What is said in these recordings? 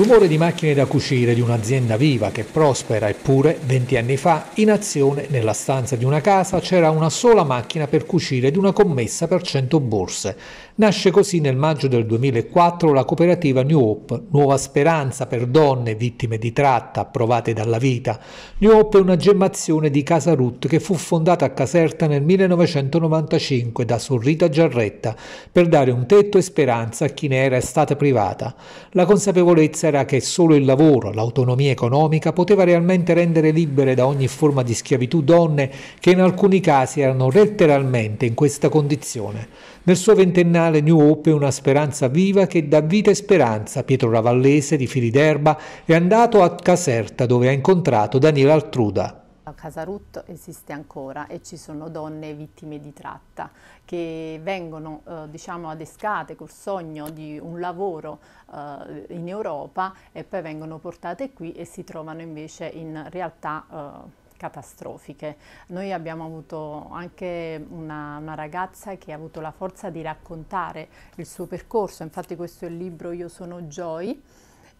Rumore di macchine da cucire di un'azienda viva che prospera, eppure 20 anni fa in azione nella stanza di una casa c'era una sola macchina per cucire di una commessa per 100 borse. Nasce così nel maggio del 2004 la cooperativa New Hope, nuova speranza per donne vittime di tratta provate dalla vita. New Hope è una gemmazione di Casa Ruth che fu fondata a Caserta nel 1995 da Sorrita Giarretta per dare un tetto e speranza a chi ne era stata privata. La consapevolezza era che solo il lavoro, l'autonomia economica, poteva realmente rendere libere da ogni forma di schiavitù donne che in alcuni casi erano letteralmente in questa condizione. Nel suo ventennale New Hope una speranza viva che dà vita e speranza Pietro Ravallese di Filiderba è andato a Caserta dove ha incontrato Daniela Altruda. A Casarutto esiste ancora e ci sono donne vittime di tratta che vengono eh, diciamo adescate col sogno di un lavoro eh, in Europa e poi vengono portate qui e si trovano invece in realtà eh, catastrofiche. Noi abbiamo avuto anche una, una, ragazza che ha avuto la forza di raccontare il suo percorso, infatti questo è il libro Io sono Joy,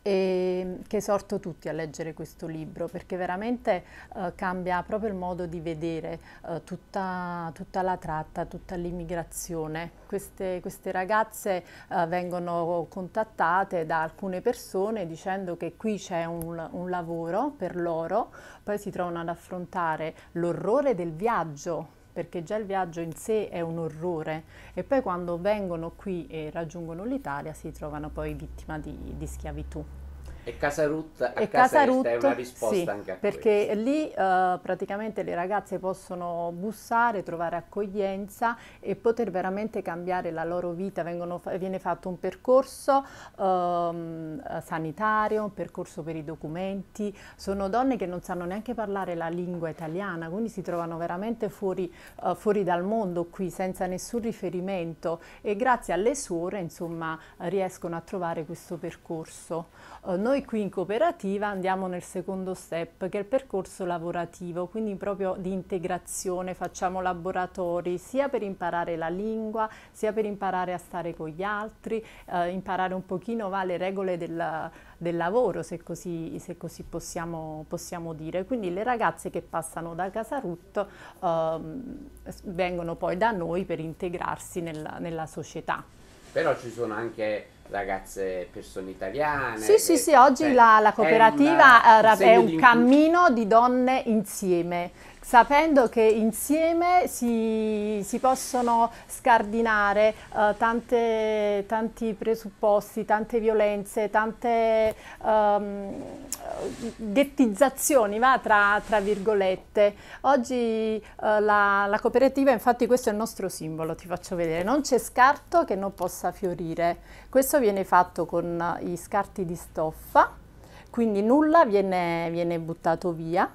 e ehm, che esorto tutti a leggere questo libro perché veramente eh, cambia proprio il modo di vedere eh, tutta, tutta, la tratta, tutta l'immigrazione. Queste, queste, ragazze eh, vengono contattate da alcune persone dicendo che qui c'è un, un lavoro per loro, poi si trovano ad affrontare l'orrore del viaggio perché già il viaggio in sé è un orrore e poi quando vengono qui e raggiungono l'Italia si trovano poi vittima di, di schiavitù. E Casa Ruth a e casa, casa Ruth, è una risposta sì, anche a perché lì uh, praticamente le ragazze possono bussare, trovare accoglienza e poter veramente cambiare la loro vita. Vengono, viene fatto un percorso um, sanitario, un percorso per i documenti. Sono donne che non sanno neanche parlare la lingua italiana, quindi si trovano veramente fuori, uh, fuori dal mondo qui, senza nessun riferimento. E grazie alle suore, insomma, riescono a trovare questo percorso. Uh, noi qui in cooperativa andiamo nel secondo step che è il percorso lavorativo, quindi proprio di integrazione, facciamo laboratori sia per imparare la lingua, sia per imparare a stare con gli altri, eh, imparare un pochino va, le regole del, del lavoro, se così, se così possiamo, possiamo, dire. Quindi le ragazze che passano da Casarutto eh, vengono poi da noi per integrarsi nella, nella società. Però ci sono anche ragazze, persone italiane. Sì, che, sì, sì, oggi cioè, la, la, cooperativa eh, è, una, è un cammino di donne insieme, sapendo che insieme si, si possono scardinare uh, tante, tanti presupposti, tante violenze, tante um, ghettizzazioni, va, tra, tra, virgolette. Oggi uh, la, la cooperativa, infatti questo è il nostro simbolo, ti faccio vedere, non c'è scarto che non possa fiorire. Questo viene fatto con gli scarti di stoffa, quindi nulla viene, viene buttato via,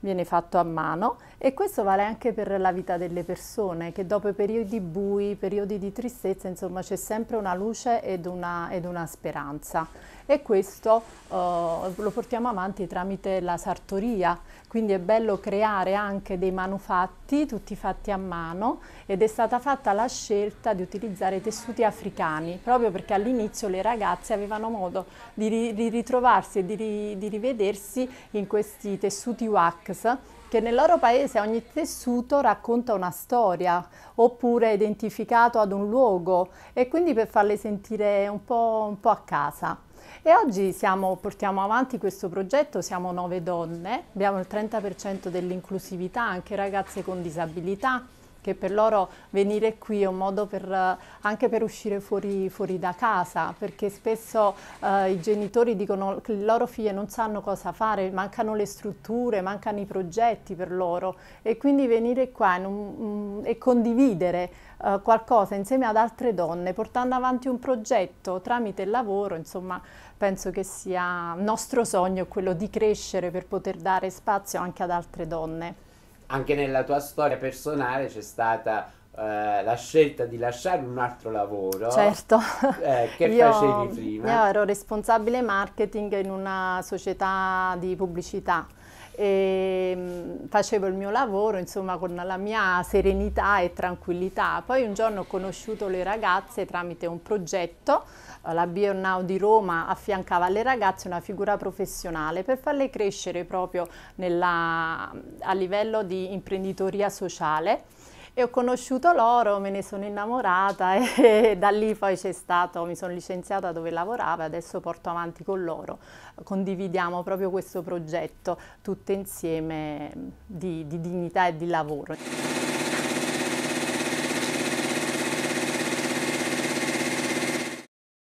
viene fatto a mano e questo vale anche per la vita delle persone, che dopo periodi bui, periodi di tristezza, insomma c'è sempre una luce ed una, ed una speranza. E questo eh, lo portiamo avanti tramite la sartoria, quindi è bello creare anche dei manufatti, tutti fatti a mano, ed è stata fatta la scelta di utilizzare tessuti africani, proprio perché all'inizio le ragazze avevano modo di ri ritrovarsi e di, ri di rivedersi in questi tessuti wax che nel loro paese ogni tessuto racconta una storia oppure è identificato ad un luogo e quindi per farle sentire un po', un po a casa. E oggi siamo, portiamo avanti questo progetto, siamo nove donne, abbiamo il 30% dell'inclusività, anche ragazze con disabilità, che per loro venire qui è un modo per, eh, anche per uscire fuori, fuori, da casa, perché spesso eh, i genitori dicono che le loro figlie non sanno cosa fare, mancano le strutture, mancano i progetti per loro e quindi venire qua un, e mm, condividere eh, qualcosa insieme ad altre donne, portando avanti un progetto tramite il lavoro, insomma penso che sia nostro sogno quello di crescere per poter dare spazio anche ad altre donne anche nella tua storia personale c'è stata eh, la scelta di lasciare un altro lavoro certo. eh, che io, facevi prima? Io ero responsabile marketing in una società di pubblicità e mm, facevo il mio lavoro insomma con la mia serenità e tranquillità. Poi un giorno ho conosciuto le ragazze tramite un progetto, eh, la Bionau di Roma affiancava alle ragazze una figura professionale per farle crescere proprio nella, a livello di imprenditoria sociale e ho conosciuto loro, me ne sono innamorata e, da lì poi c'è stato, mi sono licenziata dove lavoravo e adesso porto avanti con loro, condividiamo proprio questo progetto tutto insieme di, di dignità e di lavoro.